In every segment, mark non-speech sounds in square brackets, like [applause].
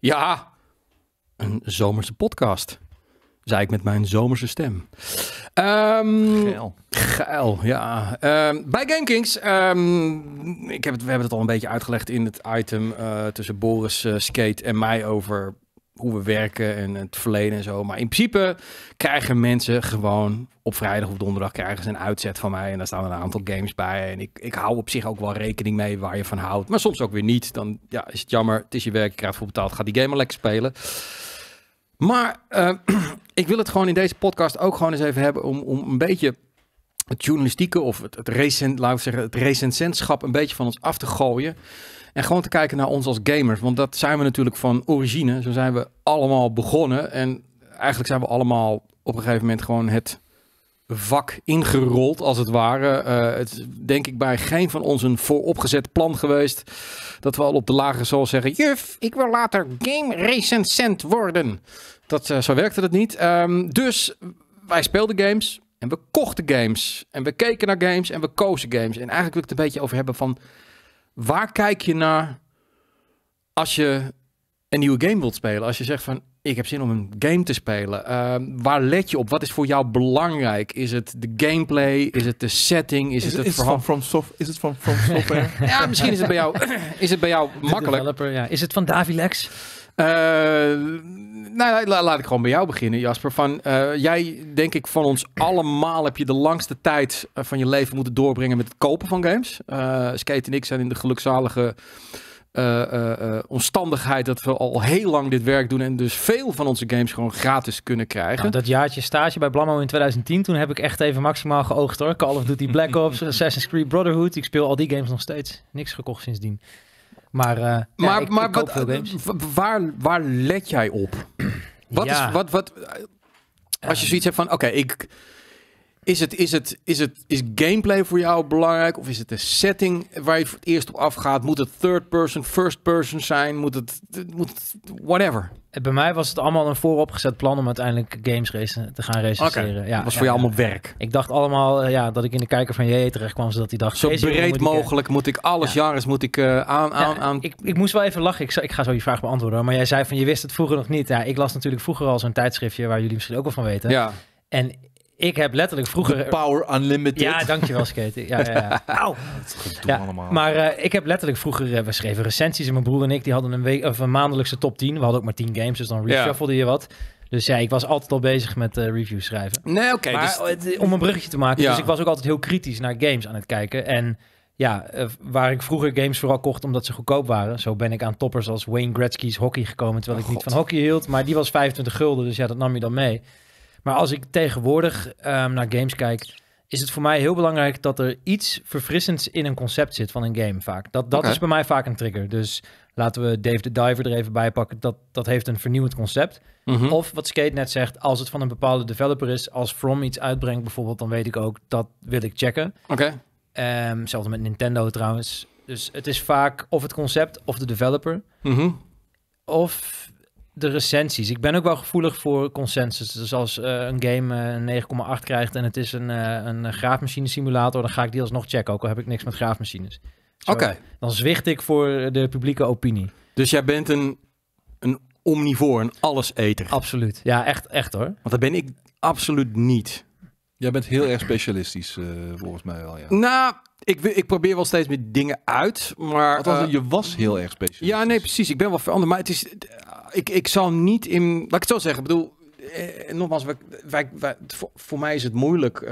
Ja, een zomerse podcast, zei ik met mijn zomerse stem. Um, geil. Geil, ja. Ehm, bij GameKings, um, ehm, ik heb het, we hebben het al een beetje uitgelegd in het item eh, tussen Boris eh, Skate en mij over hoe we werken en het verleden en zo. Maar in principe krijgen mensen gewoon op vrijdag of donderdag krijgen ze een uitzet van mij. En daar staan een aantal games bij. En ik, ik hou op zich ook wel rekening mee waar je van houdt. Maar soms ook weer niet. Dan ja, is het jammer. Het is je werk, je krijgt voor betaald. Ga die game al lekker spelen. Maar eh, [clears throat] ik wil het gewoon in deze podcast ook gewoon eens even hebben om, om een beetje het journalistieke of het, recent, laten we zeggen, het recensentschap een beetje van ons af te gooien. En gewoon te kijken naar ons als gamers. Want dat zijn we natuurlijk van origine. Zo zijn we allemaal begonnen. En eigenlijk zijn we allemaal op een gegeven moment gewoon het vak ingerold, als het ware. Eh, het is denk ik bij geen van ons een vooropgezet plan geweest. Dat we al op de lagere school zeggen: Juf, ik wil later game recensent worden. Dat, eh, zo werkte dat niet. Ehm, dus wij speelden games. En we kochten games. En we keken naar games. En we kozen games. En eigenlijk wil ik het een beetje over hebben van Waar kijk je naar als je een nieuwe game wilt spelen? Als je zegt van ik heb zin om een game te spelen. Ehm, waar let je op? Wat is voor jou belangrijk? Is het de gameplay? Is het de setting? Is, het het van From is het van from software? [laughs] ja, misschien is het bij jou, [clears throat] is het bij jou makkelijk. Ja. Is het van Davilex? Eh, nou, la, laat ik gewoon bij jou beginnen, Jasper. Van, eh, jij, denk ik, van ons allemaal heb je de langste tijd eh, van je leven moeten doorbrengen met het kopen van games. Skate en ik zijn in de gelukzalige omstandigheid dat we al heel lang dit werk doen en dus veel van onze games gewoon gratis kunnen krijgen. Nou, dat jaartje stage bij Blammo in 2010, toen heb ik echt even maximaal geoogd hoor. Call of Duty Black [laughs] Ops, Assassin's Creed Brotherhood, ik speel al die games nog steeds. Niks gekocht sindsdien. Maar, uh, maar, ja, ik, maar ik wat, Waar, waar let jij op? Wat is, wat, wat, als je ehm. zoiets hebt van, oké, ik is, het, is, het, is, het, is gameplay voor jou belangrijk? Of is het de setting waar je voor het eerst op afgaat? Moet het third person, first person zijn? Moet het, moet whatever? Eh, bij mij was het allemaal een vooropgezet plan om uiteindelijk games te gaan racen. Okay. dat was voor je jou allemaal werk? Ik dacht allemaal eh, ja, dat ik in de kijker van je terecht kwam, zodat hij dacht... Zo breed eh, mogelijk moet ik alles ja. jaren moet ik aan... aan, aan... Ik, ik moest wel even lachen. Ik, ik ga zo je vraag beantwoorden. Maar jij zei van je wist het vroeger nog niet. Ja, ik las natuurlijk vroeger al zo'n tijdschriftje waar jullie misschien ook wel van weten. Ja. En ik heb letterlijk vroeger... power Unlimited. Ja, dankjewel [laughs] Skate. Ja, ja, ja. Auw. Ja, allemaal. Maar eh, ik heb letterlijk vroeger... Eh, we schreven recensies en mijn broer en ik die hadden een, week, of een maandelijkse top 10. We hadden ook maar 10 games, dus dan reshuffelde je wat. Dus ja, ik was altijd al bezig met eh, reviews schrijven. Nee, oké. Okay, dus- Om een bruggetje te maken. Dus ik was ook altijd heel kritisch naar games aan het kijken. En ja, waar ik vroeger games vooral kocht omdat ze goedkoop waren. Zo ben ik aan toppers als Wayne Gretzky's hockey gekomen, terwijl ik oh niet van hockey hield. Maar die was 25 gulden, dus ja, dat nam je dan mee. Maar als ik tegenwoordig ehm, naar games kijk, is het voor mij heel belangrijk dat er iets verfrissends in een concept zit van een game vaak. Dat, dat is bij mij vaak een trigger. Dus laten we Dave the Diver er even bij pakken. Dat, dat heeft een vernieuwend concept. Mhm. Of wat Skate net zegt, als het van een bepaalde developer is, als From iets uitbrengt bijvoorbeeld, dan weet ik ook dat wil ik checken. Oké. Okay. Ehm, hetzelfde met Nintendo trouwens. Dus het is vaak of het concept of de developer. Mhm. Of de recensies. Ik ben ook wel gevoelig voor consensus. Dus als eh, een game uh, eh, 9,8 krijgt en het is een, uh, een graafmachine simulator, dan ga ik die alsnog checken. Ook al heb ik niks met graafmachines. Oké. Dan zwicht ik voor de publieke opinie. Dus jij bent een, een omnivoor, een alleseter. Absoluut. Ja, echt, echt hoor. Want dat ben ik absoluut niet. Jij bent heel erg specialistisch, eh, volgens mij wel. Ja. Nou, ik, ik probeer wel steeds meer dingen uit. Maar, eh, je was heel erg specialistisch. Ja, nee, precies. Ik ben wel veranderd. Maar het is. Ik, ik zal niet in. Laat ik het zo zeggen. Ik bedoel, eh, nogmaals, wij, voor, mij is het moeilijk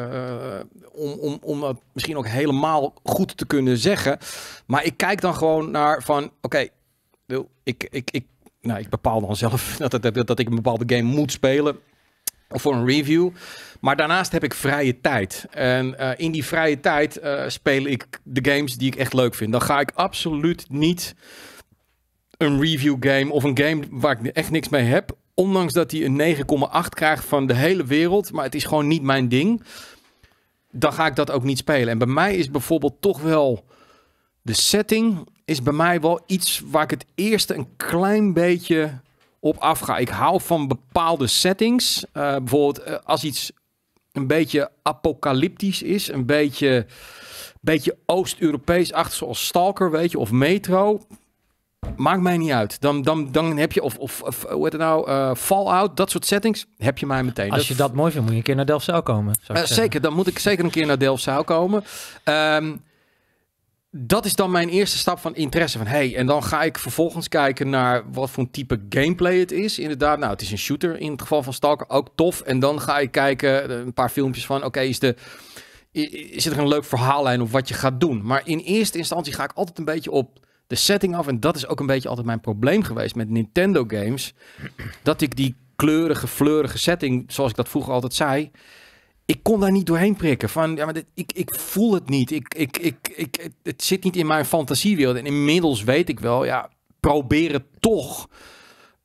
om, om, om misschien ook helemaal goed te kunnen zeggen. Maar ik kijk dan gewoon naar van. Oké, ik, ik, ik, nou, ik bepaal dan zelf [laughs] dat, dat, dat, dat ik een bepaalde game moet spelen of voor een review. Maar daarnaast heb ik vrije tijd. En eh, in die vrije tijd uh, speel ik de games die ik echt leuk vind. Dan ga ik absoluut niet een review game of een game waar ik echt niks mee heb. Ondanks dat hij een 9,8 krijgt van de hele wereld. Maar het is gewoon niet mijn ding. Dan ga ik dat ook niet spelen. En bij mij is bijvoorbeeld toch wel de setting. Is bij mij wel iets waar ik het eerst een klein beetje op afga. Ik hou van bepaalde settings. Eh, bijvoorbeeld eh, als iets een beetje apocalyptisch is, een beetje, beetje Oost-Europees achter, zoals Stalker, weet je, of Metro. Maakt mij niet uit. Dan, dan, dan heb je, of, of, of hoe heet het nou, eh, Fallout, dat soort settings, heb je mij meteen. Als je dat, mooi vindt, moet je een keer naar delft komen. zeker, dan moet ik zeker een keer naar delft komen. Ehm, dat is dan mijn eerste stap van interesse. Van hey, en dan ga ik vervolgens kijken naar wat voor type gameplay het is. Inderdaad, nou, het is een shooter in het geval van Stalker ook tof. En dan ga ik kijken, eh, een paar filmpjes van: oké, is de. Zit er een leuk verhaallijn of wat je gaat doen? Maar in eerste instantie ga ik altijd een beetje op de setting af. En dat is ook een beetje altijd mijn probleem geweest met Nintendo games. Dat ik die kleurige, fleurige setting, zoals ik dat vroeger altijd zei ik kon daar niet doorheen prikken. Van, ja, maar ik, ik voel het niet. Ik, ik, ik, ik, het zit niet in mijn fantasiewereld. En inmiddels weet ik wel, ja, probeer het toch.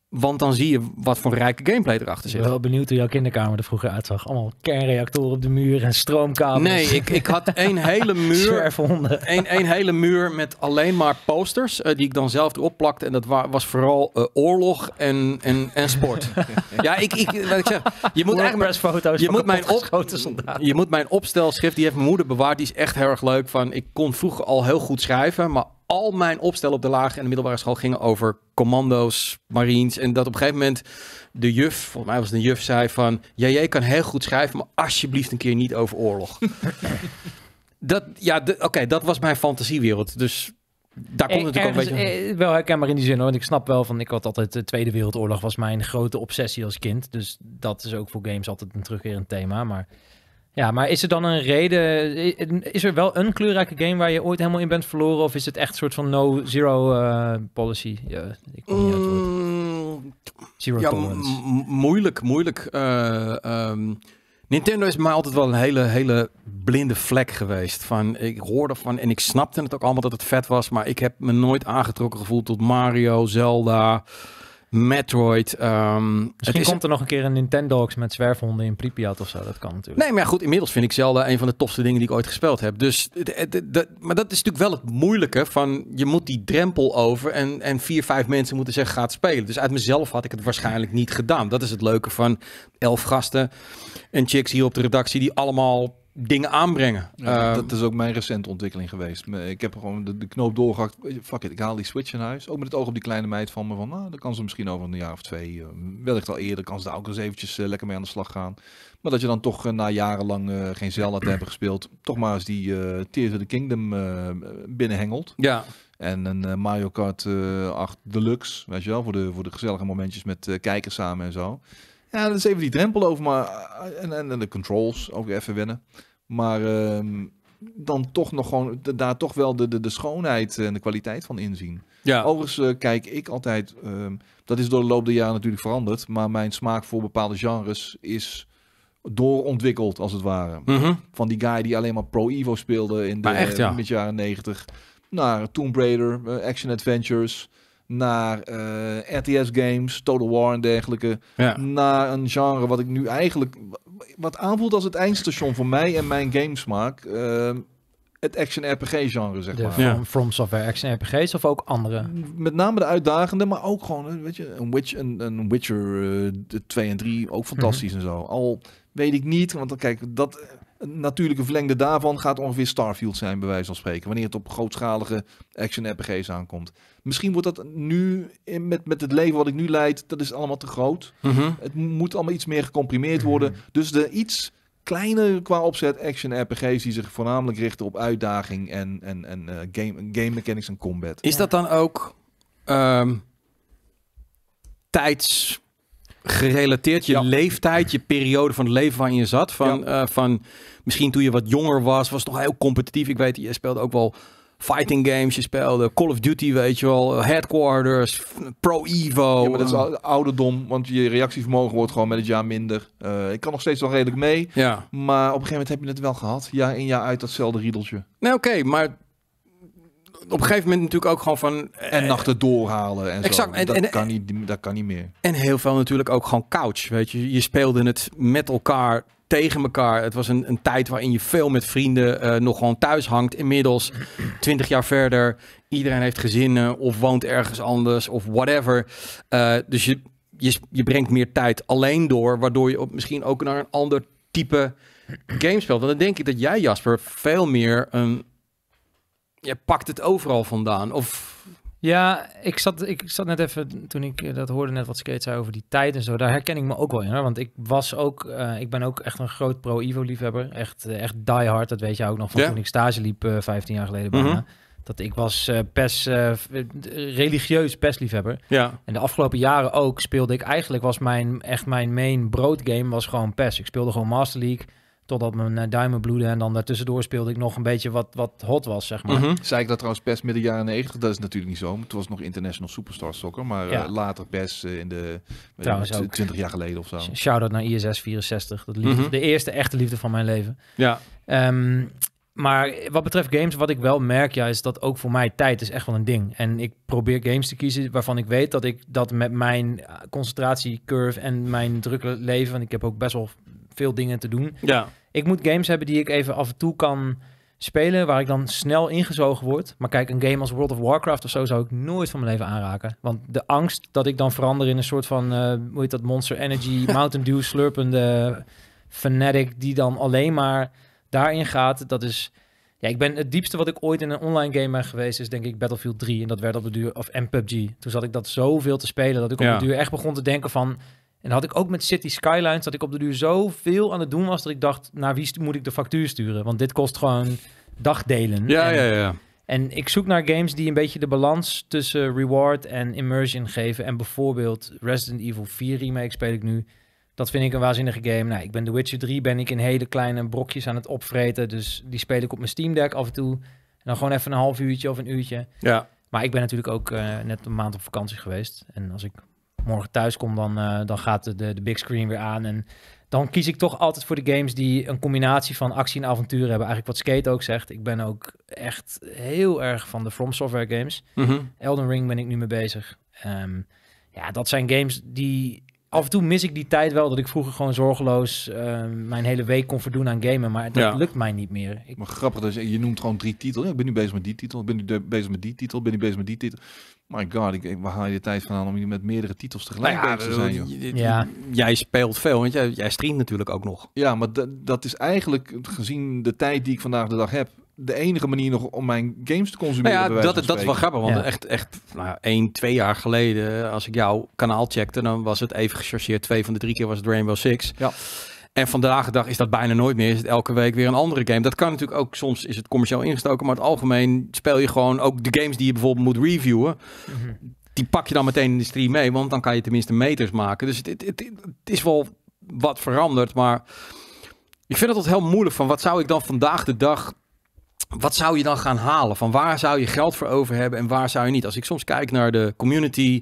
Want dan zie je wat voor rijke gameplay erachter zit. Ik ben wel benieuwd hoe jouw kinderkamer er vroeger uitzag. Allemaal kernreactoren op de muur en stroomkabels. Nee, ik, ik had één hele [laughs] muur. Een, een hele muur met alleen maar posters. Eh, die ik dan zelf erop plakte. En dat was vooral eh, oorlog en, en, en sport. [laughs] ja, ik, ik, ik Je moet eigenlijk. Foto's je, moet mijn je moet mijn opstelschrift. Die heeft mijn moeder bewaard. Die is echt heel erg leuk. Van, ik kon vroeger al heel goed schrijven. Maar al mijn opstellen op de lagere en de middelbare school gingen over commando's, marines. En dat op een gegeven moment de juf, volgens mij was het een juf, zei van... Ja, jij kan heel goed schrijven, maar alsjeblieft een keer niet over oorlog. [laughs] dat, ja, oké, dat was mijn fantasiewereld. Dus daar komt natuurlijk ook een beetje... Eh, wel herkenbaar in die zin hoor. Want ik snap wel van, ik had altijd de eh, Tweede Wereldoorlog was mijn grote obsessie als kind. Dus dat is ook voor games altijd een terugkerend thema. Maar ja, maar is er dan een reden? Is er wel een kleurrijke game waar je ooit helemaal in bent verloren? Of is het echt een soort van no zero eh, policy? Ja, ik niet mm, zero ja, Moeilijk, moeilijk. Eh, ehm, Nintendo is mij altijd wel een hele, hele blinde vlek geweest. Van, ik hoorde van en ik snapte het ook allemaal dat het vet was, maar ik heb me nooit aangetrokken gevoeld tot Mario, Zelda. Metroid. Um, komt er nog een keer een Nintendox met zwerfhonden in Pripyat of zo. Dat kan natuurlijk. Nee, maar goed, inmiddels vind ik Zelda een van de tofste dingen die ik ooit gespeeld heb. Dus, maar dat is natuurlijk wel het moeilijke van je moet die drempel over en, en vier, vijf mensen moeten zeggen gaat spelen. Dus uit mezelf had ik het waarschijnlijk niet gedaan. Dat is het leuke van elf gasten en chicks hier op de redactie die allemaal dingen aanbrengen. Ehm, dat is ook mijn recente ontwikkeling geweest. Ik heb gewoon de, knoop doorgehakt. Fuck it, ik haal die Switch in huis. Ook met het oog op die kleine meid van me. Van, nou, dan kan ze misschien over een jaar of twee, uh, wellicht al eerder, kan ze daar ook eens eventjes eh, lekker mee aan de slag gaan. Maar dat je dan toch eh, na jarenlang geen Zelda te hebben gespeeld, toch maar eens die Tears of the Kingdom binnenhengelt. Ja. En een Mario Kart 8 Deluxe, weet je wel, voor de, voor de gezellige momentjes met kijkers samen en zo. Ja, dat is even die drempel over, maar en, en, en de controls ook even wennen. Maar ehm, dan toch nog gewoon daar toch wel de, de, de schoonheid en de kwaliteit van inzien. Ja. Overigens eh, kijk ik altijd, ehm, dat is door de loop der jaren natuurlijk veranderd, maar mijn smaak voor bepaalde genres is doorontwikkeld als het ware. Mhm. Van die guy die alleen maar Pro Evo speelde in de echt, ja. jaren negentig naar Tomb Raider, eh, Action Adventures naar eh, RTS games, Total War en dergelijke. Ja. Naar een genre wat ik nu eigenlijk... Wat aanvoelt als het eindstation voor mij en mijn gamesmaak. Uh, het action RPG genre, zeg maar. From, ja. from software action RPG's of ook andere? Met name de uitdagende, maar ook gewoon, eh, weet je, een, een, Witcher uh, 2 en 3, ook mhm. fantastisch en zo. Al weet ik niet, want dan kijk, dat een natuurlijke verlengde daarvan gaat ongeveer Starfield zijn, bij wijze van spreken. Wanneer het op grootschalige action-RPG's aankomt. Misschien wordt dat nu, met, met het leven wat ik nu leid, dat is allemaal te groot. Mhm. Het moet allemaal iets meer gecomprimeerd mhm. worden. Dus de iets kleinere qua opzet action RPG's die zich voornamelijk richten op uitdaging en, en, en uh, game, game mechanics en combat. Is dat dan ook ehm, tijds gerelateerd je leeftijd, je periode van het leven waarin je zat. Van, eh, van misschien toen je wat jonger was, was toch nog heel competitief. Ik weet, je speelde ook wel fighting games. Je speelde Call of Duty, weet je wel. Headquarters, Pro Evo. Ja, maar dat is al, ouderdom, want je reactievermogen wordt gewoon met het jaar minder. Eh, ik kan nog steeds wel redelijk mee. Ja. Maar op een gegeven moment heb je het wel gehad. Jaar in jaar uit datzelfde riedeltje. Nee, oké, maar op een gegeven moment natuurlijk ook gewoon van... Eh, en nachten doorhalen en exact, zo. En, dat, kan niet, dat kan niet meer. En heel veel natuurlijk ook gewoon couch, weet je. Je speelde het met elkaar tegen elkaar. Het was een, een tijd waarin je veel met vrienden eh, nog gewoon thuis hangt. Inmiddels, twintig jaar verder, iedereen heeft gezinnen of woont ergens anders of whatever. Eh, dus je, je, je brengt meer tijd alleen door, waardoor je op, misschien ook naar een ander type game speelt. dan denk ik dat jij, Jasper, veel meer een je pakt het overal vandaan. Of... Ja, ik zat, ik zat net even, toen ik eh, dat hoorde net wat Skate zei over die tijd en zo, daar herken ik me ook wel in. Hè? Want ik was ook, eh, ik ben ook echt een groot pro Ivo liefhebber Echt, eh, echt diehard. dat weet je ook nog van ja? toen ik stage liep uh, 15 jaar geleden mhm. Dat ik was pes, religieus PES-liefhebber. Ja. En de afgelopen jaren ook speelde ik eigenlijk was mijn echt mijn main broodgame was gewoon PES. Ik speelde gewoon Master League. Totdat mijn eh, duimen bloeden en dan daartussendoor speelde ik nog een beetje wat, wat hot was, zeg maar. Mhm. Zei ik dat trouwens best midden jaren 90? Dat is natuurlijk niet zo. Het was nog International Superstar Soccer, maar eh, later best eh, in de trouwens ook, 20 jaar geleden of zo. Shout-out naar ISS 64. Dat mhm. De eerste echte liefde van mijn leven. Ja. Ehm, maar wat betreft games, wat ik wel merk, ja, is dat ook voor mij tijd is echt wel een ding. En ik probeer games te kiezen waarvan ik weet dat ik dat met mijn concentratiecurve en mijn drukke leven, want ik heb ook best wel veel dingen te doen. Ja. Ik moet games hebben die ik even af en toe kan spelen waar ik dan snel ingezogen word. Maar kijk, een game als World of Warcraft of zo zou ik nooit van mijn leven aanraken. Want de angst dat ik dan verander in een soort van, uh, hoe dat, Monster Energy, [laughs] Mountain Dew slurpende fanatic die dan alleen maar daarin gaat, dat is... Ja, ik ben het diepste wat ik ooit in een online game ben geweest, is denk ik Battlefield 3. En dat werd op de duur, of en PUBG. Toen zat ik dat zoveel te spelen, dat ik op ja. de duur echt begon te denken van... En had ik ook met City Skylines dat ik op de duur zoveel aan het doen was dat ik dacht, naar wie moet ik de factuur sturen? Want dit kost gewoon dagdelen. Ja, en, ja, ja. En ik zoek naar games die een beetje de balans tussen reward en immersion geven. En bijvoorbeeld Resident Evil 4 remake speel ik nu. Dat vind ik een waanzinnige game. Nou, ik ben The Witcher 3, ben ik in hele kleine brokjes aan het opvreten. Dus die speel ik op mijn Steam Deck af en toe. En dan gewoon even een half uurtje of een uurtje. Ja. Maar ik ben natuurlijk ook eh, net een maand op vakantie geweest. En als ik morgen thuis kom, dan, eh, dan gaat de, de, de big screen weer aan. En dan kies ik toch altijd voor de games die een combinatie van actie en avontuur hebben. Eigenlijk wat Skate ook zegt. Ik ben ook echt heel erg van de From Software games. Mhm. Elden Ring ben ik nu mee bezig. Ehm, ja, dat zijn games die af en toe mis ik die tijd wel dat ik vroeger gewoon zorgeloos ehm, mijn hele week kon verdoen aan gamen. Maar dat lukt mij niet meer. Ik... Maar grappig, dus je noemt gewoon drie titels. ik ben nu bezig met die titel, ik ben nu bezig met die titel, ben nu bezig met die titel. My god, ik, waar haal je de tijd van aan om je met meerdere titels tegelijk nou bezig te zijn? Ja. Jij speelt veel, want jij, jij streamt natuurlijk ook nog. Ja, maar dat is eigenlijk gezien de tijd die ik vandaag de dag heb de enige manier nog om mijn games te consumeren. Nou ja, dat, dat is wel grappig. Want echt, echt nou, één, twee jaar geleden, als ik jouw kanaal checkte, dan was het even gechargeerd. Twee van de drie keer was het Rainbow Six. Ja. En vandaag de dag is dat bijna nooit meer. Is het elke week weer een andere game. Dat kan natuurlijk ook. Soms is het commercieel ingestoken. Maar het algemeen speel je gewoon ook de games die je bijvoorbeeld moet reviewen. Mhm. Die pak je dan meteen in de stream mee. Want dan kan je tenminste meters maken. Dus het, het, is wel wat veranderd. Maar ik vind het altijd heel moeilijk van wat zou ik dan vandaag de dag wat zou je dan gaan halen? Van waar zou je geld voor over hebben en waar zou je niet? Als ik soms kijk naar de community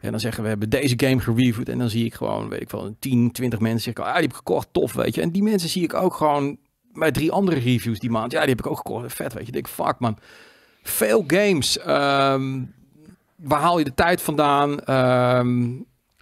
en dan zeggen we hebben deze game gereviewd en dan zie ik gewoon, weet ik wel, 10, 20 mensen zeggen, ah, die heb ik gekocht, tof, weet je. En die mensen zie ik ook gewoon bij drie andere reviews die maand. Ja, die heb ik ook gekocht, vet, weet je. Ik denk, fuck man, veel games. Ehm, waar haal je de tijd vandaan? Ehm,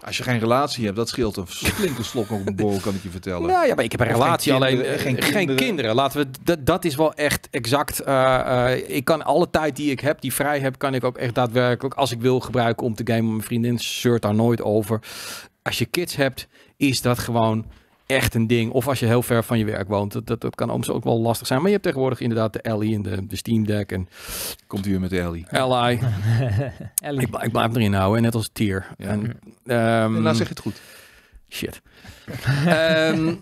als je geen relatie hebt, dat scheelt een flinke slok op een borrel, kan ik je vertellen. Nou ja, maar ik heb een relatie, alleen eh, geen, kinderen. geen, kinderen. Laten we, dat, dat is wel echt exact. Eh, eh, ik kan alle tijd die ik heb, die vrij heb, kan ik ook echt daadwerkelijk, als ik wil, gebruiken om te gamen. Mijn vriendin shirt daar nooit over. Als je kids hebt, is dat gewoon echt een ding. Of als je heel ver van je werk woont. Dat, dat, dat kan soms ook wel lastig zijn. Maar je hebt tegenwoordig inderdaad de Ellie en de, de Steam Deck. En Komt u weer met de Ellie. [laughs] Ellie. Ik, ik blijf erin houden. Net als Tier. Ja. En, um, zeg je het goed. Shit. [laughs] Ehm,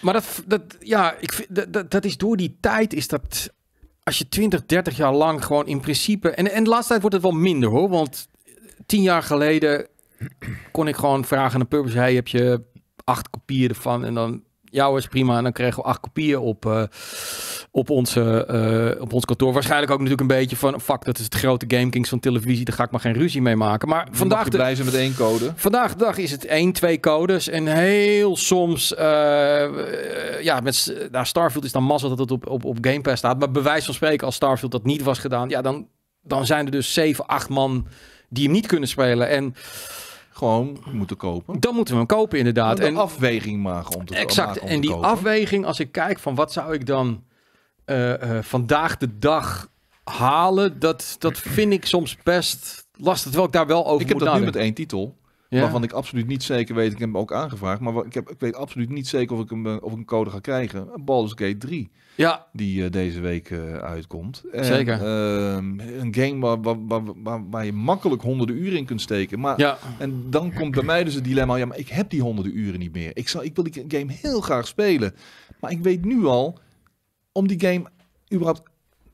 maar dat, dat, ja, ik vind, dat, dat is door die tijd is dat... Als je 20, 30 jaar lang gewoon in principe... En, en de laatste tijd wordt het wel minder hoor. Want tien jaar geleden kon ik gewoon vragen aan een purpose. heb je acht kopieën ervan. En dan, ja is prima. En dan kregen we acht kopieën op, eh, op, onze, eh, op ons kantoor. Waarschijnlijk ook natuurlijk een beetje van, fuck, dat is het grote game kings van televisie. Daar ga ik maar geen ruzie mee maken. Maar vandaag... de, met één code. Vandaag de dag is het één, twee codes. En heel soms, eh, ja, met, nou, Starfield is dan mazzel dat het op, op, op Game Pass staat. Maar bewijs van spreken, als Starfield dat niet was gedaan, ja, dan, dan zijn er dus zeven, acht man die hem niet kunnen spelen. En gewoon moeten kopen. Dan moeten we hem kopen, inderdaad. En afweging maken om te Exact. en die afweging, als ik kijk van wat zou ik dan eh, eh, vandaag de dag halen, dat, dat vind ik soms best lastig. Terwijl ik daar wel over ik moet Ik heb dat nadenken. nu met één titel. Ja. Waarvan ik absoluut niet zeker weet, ik heb hem ook aangevraagd, maar ik, heb, ik weet absoluut niet zeker of ik, hem, eh, of een code ga krijgen. Baldur's Gate 3, ja. die eh, deze week eh, uitkomt. zeker. Ehm, een game waar, waar, waar, waar, je makkelijk honderden uren in kunt steken. Maar, ja. En dan komt bij mij dus het dilemma, ja, maar ik heb die honderden uren niet meer. Ik, zal, ik wil die game heel graag spelen, maar ik weet nu al, om die game überhaupt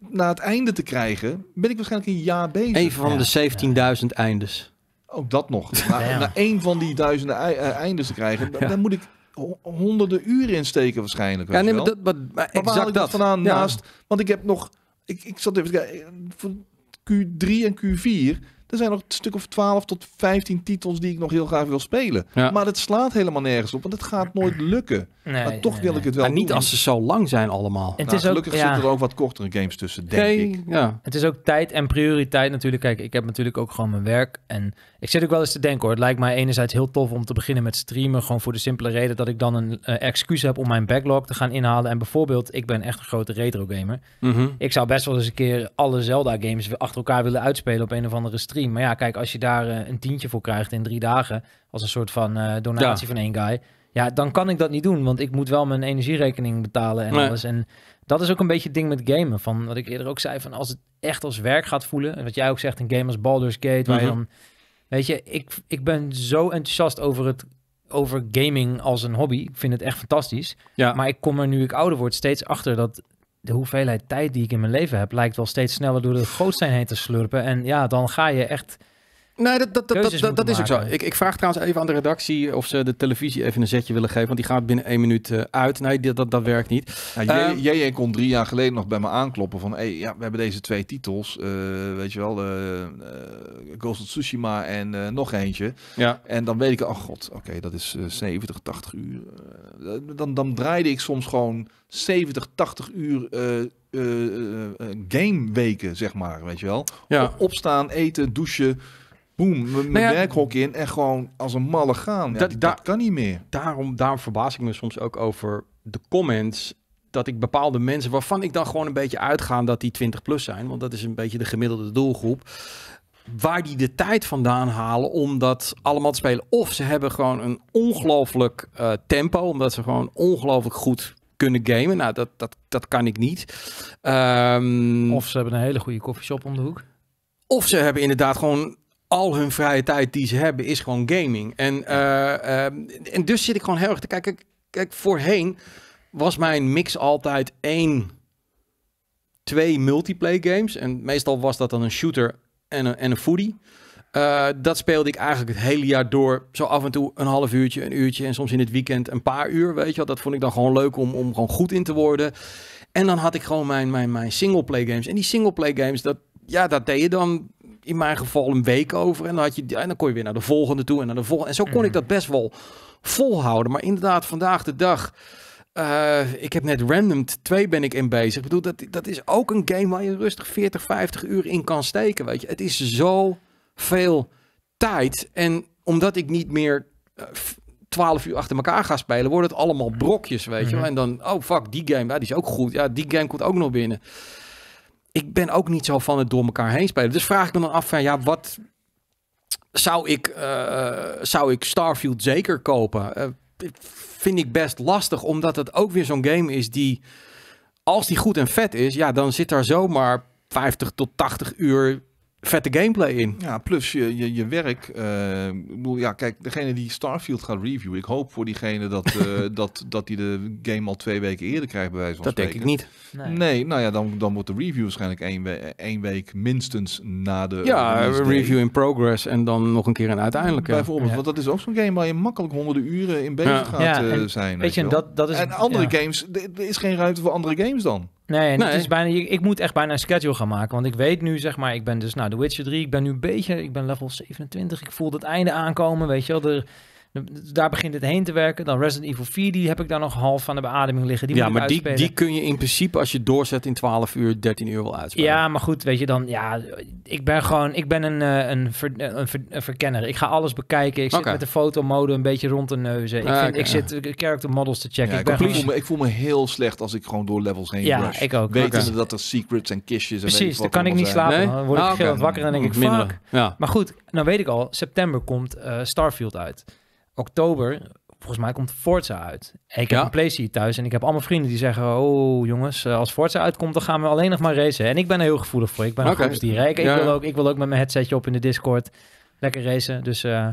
na het einde te krijgen, ben ik waarschijnlijk een jaar bezig. Een van de 17.000 eindes. Ook dat nog. Maar ja. één van die duizenden eh, eindes te krijgen, dan, moet ik honderden uren insteken waarschijnlijk. Ja, neem maar, dat, maar, maar exact dat. dat vandaan naast? Want ik heb nog, ik, ik zat even kijken, eh, Q3 en Q4 er zijn nog een stuk of 12 tot 15 titels die ik nog heel graag wil spelen. Maar dat slaat helemaal nergens op, want het gaat nooit lukken. maar toch wil ik het wel. Maar niet als ze zo lang zijn allemaal. Het nou, is gelukkig ook, ja. zitten er ook wat kortere games tussen, denk ik. Ja. Het is ook tijd en prioriteit natuurlijk. Kijk, ik heb natuurlijk ook gewoon mijn werk. En ik zit ook wel eens te denken hoor. Het lijkt mij enerzijds heel tof om te beginnen met streamen. Gewoon voor de simpele reden dat ik dan een eh, excuus heb om mijn backlog te gaan inhalen. En bijvoorbeeld, ik ben echt een grote retro gamer. Mhm. Ik zou best wel eens een keer alle Zelda games achter elkaar willen uitspelen op een of andere stream. Maar ja, kijk, als je daar eh, een tientje voor krijgt in drie dagen, als een soort van eh, donatie van één guy, ja, dan kan ik dat niet doen, want ik moet wel mijn energierekening betalen en alles. En dat is ook een beetje het ding met gamen, van wat ik eerder ook zei, van als het echt als werk gaat voelen, wat jij ook zegt, een game als Baldur's Gate, waar mhm. dan, weet je, ik, ik ben zo enthousiast over het over gaming als een hobby. Ik vind het echt fantastisch. Ja. Maar ik kom er nu ik ouder word steeds achter dat de hoeveelheid tijd die ik in mijn leven heb lijkt wel steeds sneller door de [laughs] gootsteen heen te slurpen. En ja, dan ga je echt Nee, dat, dat, dat, is ook zo. Ik, ik vraag trouwens even aan de redactie of ze de televisie even een zetje willen geven. Want die gaat binnen één minuut eh, uit. Nee, dat, dat, dat werkt niet. Nou, jij kon ehm, drie jaar geleden nog bij me aankloppen van... Hey, ja, we hebben deze twee titels. Eh, weet je wel, uh, Ghost of Tsushima en nog eentje. Ja. En dan weet ik, oh god, oké, dat is 70, 80 uur. dan, dan draaide ik soms gewoon 70, 80 uur... game weken, zeg maar, weet je wel. Ja. opstaan, eten, douchen, mijn nou werkhok in en gewoon als een malle gaan. dat, dat kan niet meer. Daarom, daarom verbaas ik me soms ook over de comments dat ik bepaalde mensen waarvan ik dan gewoon een beetje uitgaan dat die 20 plus zijn, want dat is een beetje de gemiddelde doelgroep, waar die de tijd vandaan halen om dat allemaal te spelen. Of ze hebben gewoon een ongelooflijk eh, tempo, omdat ze gewoon ongelooflijk goed kunnen gamen. Nou, dat, dat, dat kan ik niet. Ehm, of ze hebben een hele goede koffieshop om de hoek. Of ze hebben inderdaad gewoon al hun vrije tijd die ze hebben is gewoon gaming. En, eh, eh, en dus zit ik gewoon heel erg te kijken. Kijk, voorheen was mijn mix altijd één, twee multiplayer games. En meestal was dat dan een shooter en een, en een foodie. Eh, dat speelde ik eigenlijk het hele jaar door. Zo af en toe een half uurtje, een uurtje en soms in het weekend een paar uur. Weet je wel, dat vond ik dan gewoon leuk om, om gewoon goed in te worden. En dan had ik gewoon mijn, mijn, mijn singleplay games. En die singleplay games, dat, ja, dat deed je dan in mijn geval een week over. En dan, had je, en dan kon je weer naar de volgende toe en naar de volgende. En zo kon ik mhm. dat best wel volhouden. Maar inderdaad, vandaag de dag. Eh, ik heb net Random 2 ben ik in bezig. Ik bedoel, dat, dat is ook een game waar je rustig 40, 50 uur in kan steken. Weet je. Het is zo veel tijd. En omdat ik niet meer 12 eh, uur achter elkaar ga spelen, wordt het allemaal brokjes, weet je mhm. En dan, oh fuck, die game, ja, die is ook goed. Ja, die game komt ook nog binnen ik ben ook niet zo van het door elkaar heen spelen. Dus vraag ik me dan af van ja, wat zou ik, eh, zou ik Starfield zeker kopen? Eh, vind ik best lastig, omdat het ook weer zo'n game is die, als die goed en vet is, ja, dan zit daar zomaar 50 tot 80 uur vette gameplay in. Ja, plus je, je, je werk. Eh, ja, kijk, degene die Starfield gaat reviewen, ik hoop voor diegene dat eh, [laughs] dat, dat die de game al twee weken eerder krijgt, bij wijze van dat spreken. Dat denk ik niet. Nee. nee, nou ja, dan, dan wordt de review waarschijnlijk één, week minstens na de. Ja, review in progress en dan nog een keer een uiteindelijke. Bijvoorbeeld, want dat is ook zo'n game waar je makkelijk honderden uren in bezig gaat eh, zijn. Weet je, dat, dat is. En andere games, er is geen ruimte voor andere games dan. Nee, Het is bijna, ik moet echt bijna een schedule gaan maken. Want ik weet nu, zeg maar, ik ben dus, nou, The Witcher 3, ik ben nu een beetje, ik ben level 27, ik voel het einde aankomen, weet je wel. Er, daar begint het heen te werken. Dan Resident Evil 4, die heb ik daar nog half van de beademing liggen. Die ja, moet maar die, die kun je in principe als je doorzet in 12 uur, 13 uur wel uitspelen. Ja, maar goed, weet je dan, ja, ik ben gewoon, ik ben een, eh, een, eh, een, verkenner. Ik ga alles bekijken. Ik zit met de fotomode een beetje rond de neuzen. Ik, ah, zit character models te checken. ik, ik, voel me, ik, voel me, heel slecht als ik gewoon door levels heen ja, rush. ik ook. Weten okay. dat er secrets en kistjes en Precies, dan kan ik niet slapen. Dan word ik ah, wakker en denk ik, fuck. Maar goed, nou weet ik al, september komt eh, Starfield uit oktober, volgens mij komt Forza uit. ik heb ja. een PlayStation thuis en ik heb allemaal vrienden die zeggen... oh jongens, eh, als Forza uitkomt, dan gaan we alleen nog maar racen. En ik ben er heel gevoelig voor. Ik ben okay. een groepsdier. Ik, ik, wil ook, ik wil ook met mijn headsetje op in de Discord lekker racen. Dus eh,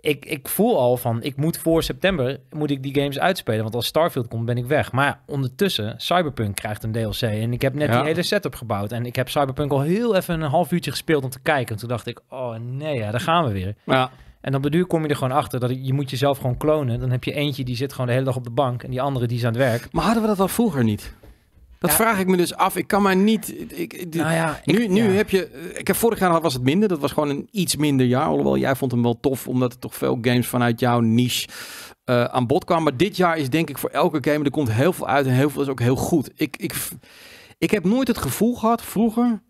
ik, ik voel al van, ik moet voor september moet ik die games uitspelen. Want als Starfield komt, ben ik weg. Maar ja, ondertussen, Cyberpunk krijgt een DLC. En ik heb net die hele setup gebouwd. En ik heb Cyberpunk al heel even een half uurtje gespeeld om te kijken. En toen dacht ik, oh nee, ja, daar gaan we weer. Ja. En de duur kom je er gewoon achter dat je moet jezelf gewoon klonen. Dan heb je eentje die zit gewoon de hele dag op de bank en die andere die is aan het werk. Maar hadden we dat al vroeger niet? Dat vraag ik me dus af. Ik kan mij niet. Ik, nou ja, nu nu heb je. Ik heb vorig jaar was het minder. Dat was gewoon een iets minder jaar. Alhoewel jij vond hem wel tof, omdat er toch veel games vanuit jouw niche eh, aan bod kwamen. Maar dit jaar is denk ik voor elke game. Er komt heel veel uit en heel veel is ook heel goed. Ik, ik, ik heb nooit het gevoel gehad vroeger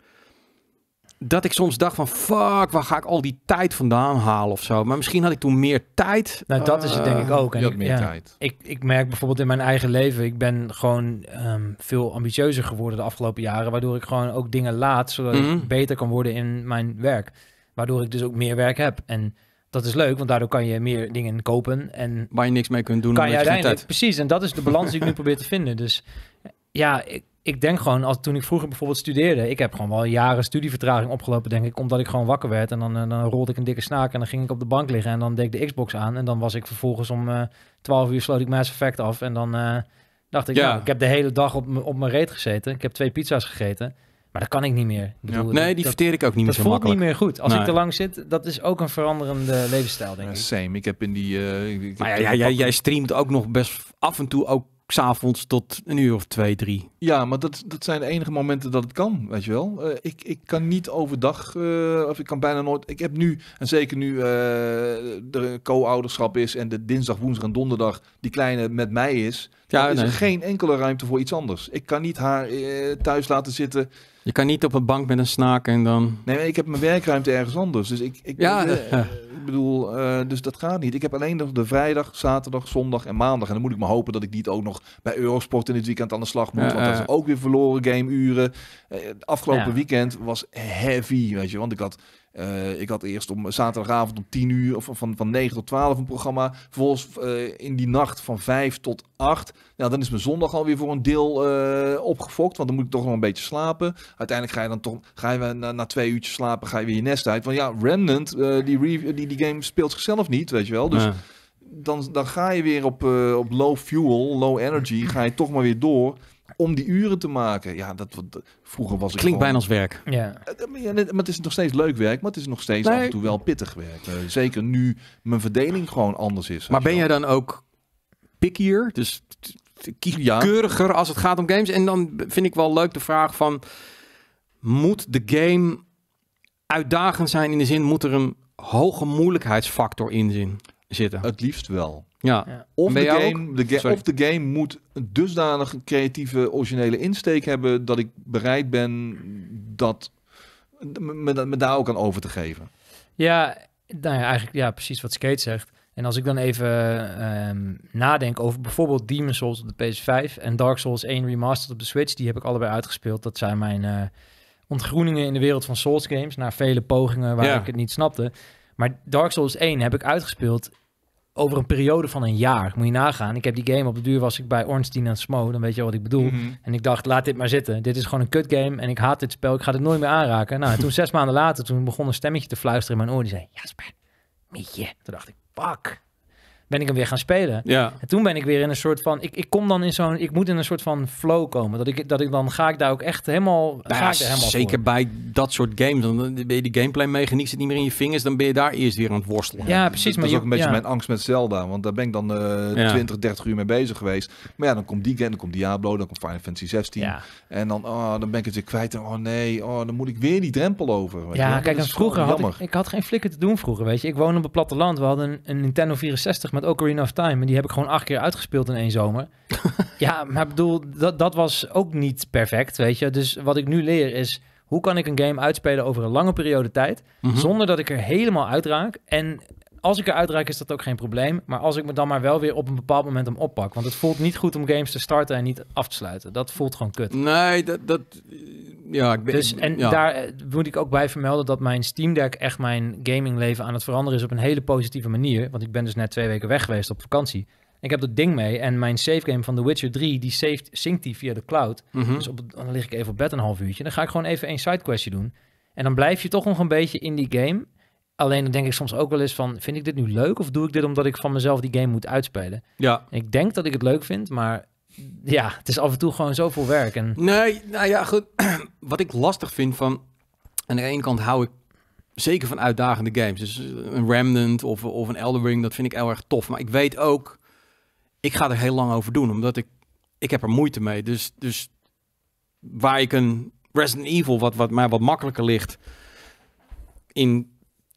dat ik soms dacht van fuck, waar ga ik al die tijd vandaan halen of zo. Maar misschien had ik toen meer tijd. Nou, dat is het denk ik eh, ook. En ik, meer ja, tijd. Ik, merk bijvoorbeeld in mijn eigen leven, ik ben gewoon ehm, veel ambitieuzer geworden de afgelopen jaren. Waardoor ik gewoon ook dingen laat, zodat ik mhm. beter kan worden in mijn werk. Waardoor ik dus ook meer werk heb. En dat is leuk, want daardoor kan je meer dingen kopen. En Waar je niks mee kunt doen. Kan je uiteindelijk, precies. En dat is de balans die ik nu [laughs] probeer te vinden. Dus ja, ik, ik denk gewoon, als, toen ik vroeger bijvoorbeeld studeerde, ik heb gewoon wel jaren studievertraging opgelopen, denk ik, omdat ik gewoon wakker werd. En dan, eh, dan rolde ik een dikke snaak en dan ging ik op de bank liggen en dan deed ik de Xbox aan. En dan was ik vervolgens om uh, eh, 12 uur sloot ik Mass Effect af. En dan eh, dacht ik, ja. Nou, ik heb de hele dag op, op mijn reet gezeten. Ik heb twee pizza's gegeten. Maar dat kan ik niet meer. Nee, die verteer ik ook niet meer zo makkelijk. Dat voelt niet meer goed. Als ik te lang zit, dat is ook een veranderende levensstijl, denk ik. Same. Ik heb in die... Ik, maar ja, ja, jij, jij streamt ook nog best af en toe ook s'avonds tot een uur of twee, drie. Ja, maar dat, dat zijn de enige momenten dat het kan, weet je wel. Eh, ik, ik kan niet overdag, eh, of ik kan bijna nooit... Ik heb nu, en zeker nu uh, eh, de co-ouderschap is en de dinsdag, woensdag en donderdag die kleine met mij is... Ja, is er geen enkele ruimte voor iets anders. Ik kan niet haar thuis laten zitten... Je kan niet op een bank met een snaak en dan... Nee, ik heb mijn werkruimte ergens anders. Dus ik... ik ja, [laughs] bedoel, eh, dus dat gaat niet. Ik heb alleen nog de vrijdag, zaterdag, zondag en maandag. En dan moet ik maar hopen dat ik niet ook nog bij Eurosport in het weekend aan de slag moet. want dat is ook weer verloren gameuren. Eh, het afgelopen weekend was heavy, weet je. Want ik had eh, ik had eerst om zaterdagavond om 10 uur of van, van 9 tot 12 een programma. Vervolgens eh, in die nacht van 5 tot 8. Nou, dan is mijn zondag alweer voor een deel uh, opgefokt. Want dan moet ik toch nog een beetje slapen. Uiteindelijk ga je dan toch ga je na, na twee uurtjes slapen, ga je weer je nest uit. Want ja, Remnant, die, die, die game speelt zichzelf niet, weet je wel. Dus. Dan, dan ga je weer op, op low fuel, low energy. Ga je toch maar weer door om die uren te maken. Ja, dat, vroeger was het. Klinkt bijna als werk. Ja. Eh, eh, maar het is nog steeds leuk werk, maar het is nog steeds nee. af en toe wel pittig werk. Eh, zeker nu mijn verdeling gewoon anders is. Maar ben jij dan ook pickier? Dus ja. keuriger als het gaat om games? En dan vind ik wel leuk de vraag van... Moet de game uitdagend zijn in de zin... Moet er een hoge moeilijkheidsfactor in zitten? Het liefst wel. Ja. Of, de game, de of, de game, moet een dusdanig creatieve, originele insteek hebben dat ik bereid ben dat, me, daar ook aan over te geven. Ja, nou ja, eigenlijk ja, precies wat Skate zegt. En als ik dan even ehm, nadenk over bijvoorbeeld Demon Souls op de PS5 en Dark Souls 1 Remastered op de Switch, die heb ik allebei uitgespeeld. Dat zijn mijn eh, ontgroeningen in de wereld van Souls games, na vele pogingen waar ik het niet snapte. Maar Dark Souls 1 heb ik uitgespeeld over een periode van een jaar. Moet je nagaan. Ik heb die game op de duur was ik bij Ornstein en Smo. Dan weet je wat ik bedoel. Mhm. En ik dacht, laat dit maar zitten. Dit is gewoon een kut game. En ik haat dit spel. Ik ga dit nooit meer aanraken. Nou, en toen [laughs] zes maanden later, toen begon een stemmetje te fluisteren in mijn oor. Die zei, Jasper, mietje. Toen dacht ik, fuck ben ik hem weer gaan spelen. Ja. En toen ben ik weer in een soort van. Ik, ik kom dan in zo'n. Ik moet in een soort van flow komen. Dat ik, dat ik dan ga ik daar ook echt helemaal. Nou ja, ga ik helemaal zeker bij dat soort games. Dan ben je die gameplay mechaniek zit niet meer in je vingers. Dan ben je daar eerst weer aan het worstelen. Ja, precies. Dat, maar dat is ook een beetje mijn angst met Zelda. Want daar ben ik dan uh, 20, 30 uur mee bezig geweest. Maar ja, dan komt die game, dan komt Diablo, dan komt Final Fantasy 16. En dan, oh, dan ben ik het weer kwijt. En oh nee, oh, dan moet ik weer die drempel over. Weet ja, kijk, en vroeger had ik, ik, had geen flikker te doen vroeger. Weet je, ik woon op het platteland. We hadden een, een Nintendo 64 met Ocarina of Time. En die heb ik gewoon acht keer uitgespeeld in één zomer. [laughs] ja, maar bedoel, dat, dat was ook niet perfect, weet je. Dus wat ik nu leer is, hoe kan ik een game uitspelen over een lange periode tijd... Mhm. zonder dat ik er helemaal raak en als ik er is dat ook geen probleem. Maar als ik me dan maar wel weer op een bepaald moment hem oppak. Want het voelt niet goed om games te starten en niet af te sluiten. Dat voelt gewoon kut. Nee, dat... dat ja, ik ben, dus, en daar eh, moet ik ook bij vermelden dat mijn Steam Deck echt mijn gamingleven aan het veranderen is op een hele positieve manier. Want ik ben dus net twee weken weg geweest op vakantie. Ik heb dat ding mee en mijn save game van The Witcher 3, die saved, synct die via de cloud. Mhm. Dus op, dan lig ik even op bed een half uurtje. Dan ga ik gewoon even een sidequestje doen. En dan blijf je toch nog een beetje in die game. Alleen dan denk ik soms ook wel eens van, vind ik dit nu leuk of doe ik dit omdat ik van mezelf die game moet uitspelen? Ja. Ik denk dat ik het leuk vind, maar ja, het is af en toe gewoon zoveel werk. En... Nee, nou ja, goed. [clears throat] Wat ik lastig vind van, aan de ene kant hou ik zeker van uitdagende games. Dus eh, een Remnant of, of een Elder Ring, dat vind ik heel erg tof. Maar ik weet ook, ik ga er heel lang over doen, omdat ik, ik heb er moeite mee. Dus, dus waar ik een Resident Evil, wat, wat mij wat makkelijker ligt, in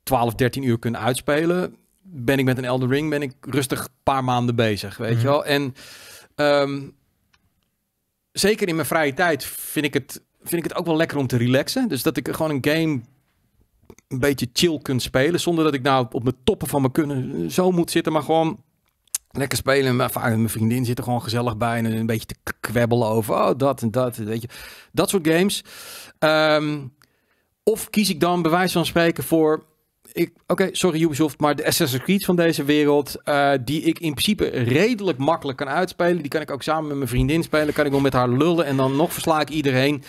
12, 13 uur kunnen uitspelen, ben ik met een Elden Ring ben ik rustig een paar maanden bezig, weet mhm. je wel. En ehm, zeker in mijn vrije tijd vind ik, het, vind ik het ook wel lekker om te relaxen. Dus dat ik gewoon een game een beetje chill kan spelen, zonder dat ik nou op mijn toppen van mijn kunnen zo moet zitten, maar gewoon lekker spelen. Mijn, mijn vriendin zit er gewoon gezellig bij en een beetje te kwebbelen over oh, dat en dat, weet je. Dat soort games. Ehm, of kies ik dan bij wijze van spreken voor oké, sorry Ubisoft, maar de Assassin's Creed van deze wereld, eh, die ik in principe redelijk makkelijk kan uitspelen, die kan ik ook samen met mijn vriendin spelen, kan ik wel met haar lullen en dan nog versla ik iedereen.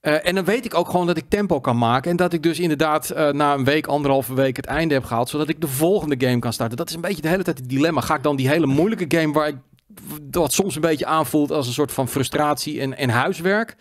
Eh, en dan weet ik ook gewoon dat ik tempo kan maken. En dat ik dus inderdaad eh, na een week, anderhalve week het einde heb gehaald. Zodat ik de volgende game kan starten. Dat is een beetje de hele tijd het dilemma. Ga ik dan die hele moeilijke game waar ik wat soms een beetje aanvoelt als een soort van frustratie en, en huiswerk.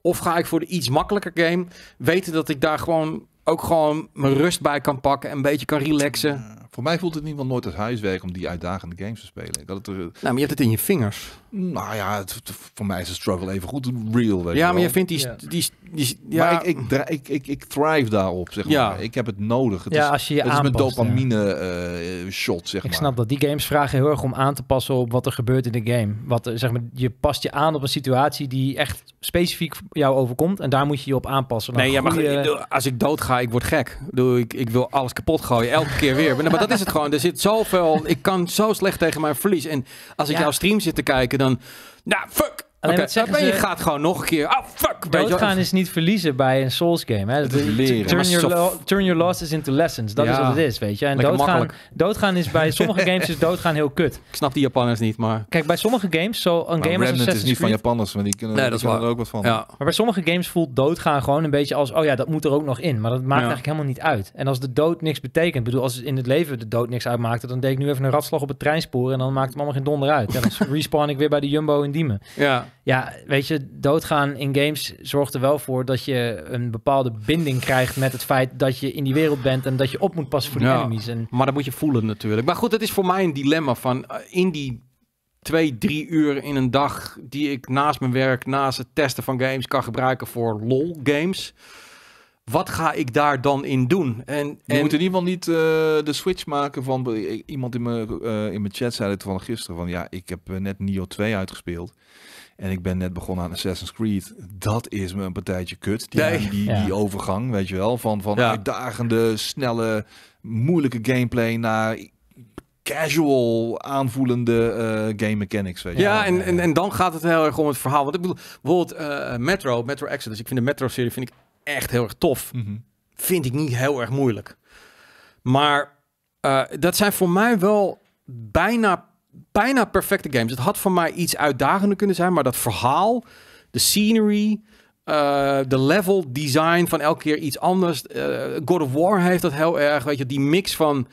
Of ga ik voor de iets makkelijker game? Weten dat ik daar gewoon ook gewoon mijn rust bij kan pakken en een beetje kan relaxen. Voor mij voelt het niemand nooit als huiswerk om die uitdagende games te spelen. had het Nou, maar je hebt het in je vingers. Nou ja, het, voor mij is een struggle even goed real. Weet ja, maar je vindt die... die, die ja. Maar ik, ik, ik, ik, ik thrive daarop, zeg ja. maar. Ik heb het nodig. Het ja, is, als je je het aanpast, is mijn dopamine eh, shot, zeg ik maar. Ik snap dat. Die games vragen heel erg om aan te passen op wat er gebeurt in de game. Wat, eh, zeg maar, je past je aan op een situatie die echt specifiek jou overkomt. En daar moet je je op aanpassen. nee, ja, maar als ik dood ga, ik word gek. Doe, ik, ik wil alles kapot gooien, elke keer weer. Maar, dat is het gewoon. Er zit zoveel... Ik kan zo slecht tegen mijn verlies. En als ik jouw stream zit te kijken... Dan dan, nah, fuck, Alleen okay, je gaat gewoon nog een keer. Oh fuck! Doodgaan is niet verliezen bij een Souls game. Hè? Dat is leren. Turn your, losses into lessons. Dat is wat het is, weet je. En doodgaan, doodgaan is bij sommige [laughs] games is doodgaan heel kut. Ik snap die Japanners niet, maar... Kijk, bij sommige games, zo een game is niet van Japanners, maar die kunnen, nee, die er ook wat van. Ja. Maar bij sommige games voelt doodgaan gewoon een beetje als... Oh ja, dat moet er ook nog in. Maar dat maakt eigenlijk helemaal niet uit. En als de dood niks betekent... bedoel, als in het leven de dood niks uitmaakte... dan deed ik nu even een ratslag op het treinspoor... en dan maakt het allemaal geen donder uit. En dan [laughs] respawn ik weer bij de Jumbo in Diemen. Ja ja, weet je, doodgaan in games zorgt er wel voor dat je een bepaalde binding krijgt met het feit dat je in die wereld bent en dat je op moet passen voor die ja, enemies. En... Maar dat moet je voelen natuurlijk. Maar goed, dat is voor mij een dilemma van eh, in die twee, drie uur in een dag die ik naast mijn werk, naast het testen van games kan gebruiken voor lol games wat ga ik daar dan in doen? En, en... moet in ieder geval niet eh, de switch maken van... Iemand in mijn, eh, in mijn chat zei het van gisteren van... Ja, ik heb net Nio 2 uitgespeeld. En ik ben net begonnen aan Assassin's Creed. Dat is me een partijtje kut. Die, die, overgang, weet je wel. Van, van uitdagende, snelle, moeilijke gameplay naar casual aanvoelende eh, game mechanics. Weet je ja, En, en, en dan gaat het heel erg om het verhaal. Want ik bedoel, bijvoorbeeld eh, Metro, Metro Exodus. Ik vind de Metro-serie vind ik echt heel erg tof. Mhm. Vind ik niet heel erg moeilijk. Maar eh, dat zijn voor mij wel bijna bijna perfecte games. Het had voor mij iets uitdagender kunnen zijn, maar dat verhaal, de scenery, eh, de level design van elke keer iets anders. Eh, God of War heeft dat heel erg, weet je, die mix van.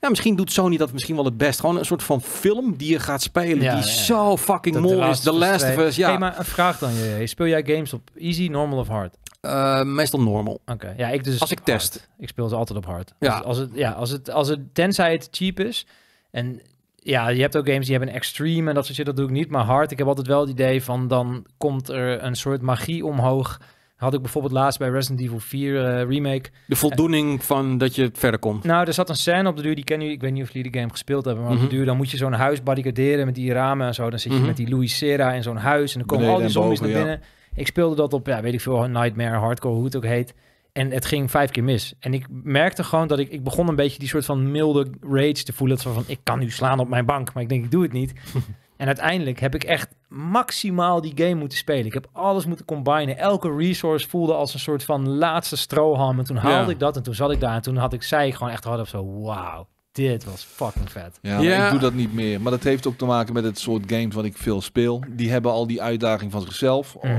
Ja, misschien doet Sony dat misschien wel het best. Gewoon een soort van film die je gaat spelen. Ja, die zo fucking mooi is. The Last of Us. Ja. maar een vraag dan je. Speel jij games op easy, normal of hard? Eh, meestal normal. Oké. Ja, ik dus. Als ik test. Ik speel ze altijd op hard. Ja. Als, als, het, ja, als het, als het, tenzij het cheap is. En ja, je hebt ook games die hebben extreme en dat soort shit, dat doe ik niet. Maar hard, ik heb altijd wel het idee van dan komt er een soort magie omhoog. Had ik bijvoorbeeld laatst bij Resident Evil 4 eh, Remake. De voldoening van dat je verder komt. Nou, er zat een scène op de duur, die ken je. Ik weet niet of jullie de game gespeeld hebben, maar op de mhm. duur dan moet je zo'n huis barricaderen met die ramen en zo. Dan zit je mhm. met die Louis Sera in zo'n huis en dan komen al die zombies naar binnen. Ik speelde dat op, ja, weet ik veel, Nightmare, Hardcore, hoe het ook heet. En het ging vijf keer mis. En ik merkte gewoon dat ik, ik begon een beetje die soort van milde rage te voelen. Van, ik kan nu slaan op mijn bank, maar ik denk, ik doe het niet. [laughs] en uiteindelijk heb ik echt maximaal die game moeten spelen. Ik heb alles moeten combinen. Elke resource voelde als een soort van laatste strohalm. En toen haalde ik dat en toen zat ik daar. En toen had ik zij gewoon echt hard of zo, wauw dit was fucking vet. Ja, ik doe dat niet meer. Maar dat heeft ook te maken met het soort games wat ik veel speel. Die hebben al die uitdaging van zichzelf. Mhm. Eh,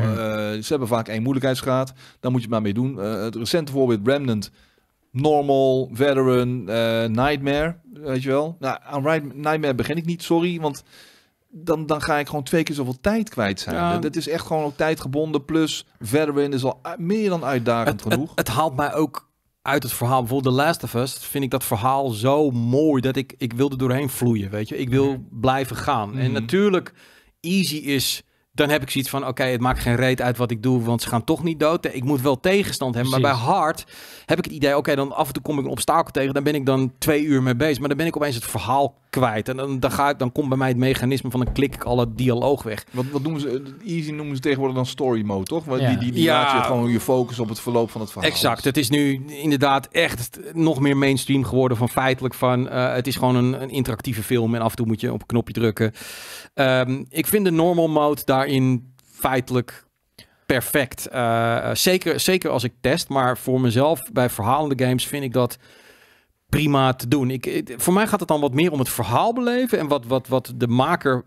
ze hebben vaak één moeilijkheidsgraad. Dan moet je maar mee doen. Eh, het recente voorbeeld Remnant. Normal, Veteran, eh, Nightmare. Weet je wel? Nou, aan Nightmare begin ik niet, sorry. Want dan, dan ga ik gewoon twee keer zoveel tijd kwijt zijn. Ja. Dat is echt gewoon ook tijdgebonden. Plus, Veteran is al meer dan uitdagend genoeg. het haalt mij ook uit het verhaal. Bijvoorbeeld The Last of Us vind ik dat verhaal zo mooi dat ik, ik wil er doorheen vloeien, weet je. Ik wil mhm. blijven gaan. En mhm. natuurlijk, easy is dan heb ik zoiets van: oké, het maakt geen reet uit wat ik doe, want ze gaan toch niet dood. Ik moet wel tegenstand hebben. Maar bij hard heb ik het idee: oké, dan af en toe kom ik een obstakel tegen. Dan ben ik dan twee uur mee bezig. Maar dan ben ik opeens het verhaal kwijt. En dan, dan, dan komt bij mij het mechanisme van: dan klik ik alle dialoog weg. Wat, wat noemen ze? Easy noemen ze tegenwoordig dan story mode, toch? Want Die, die, die laat je gewoon je focus op het verloop van het verhaal. Exact. Het is nu inderdaad echt nog meer mainstream geworden van feitelijk van: eh, het is gewoon een, interactieve film. En af en toe moet je op een knopje drukken. Ehm, ik vind de normal mode daar in feitelijk perfect. Eh, zeker, zeker als ik test, maar voor mezelf bij verhalende games vind ik dat prima te doen. Ik, ik, voor mij gaat het dan wat meer om het verhaal beleven en wat, wat, wat de maker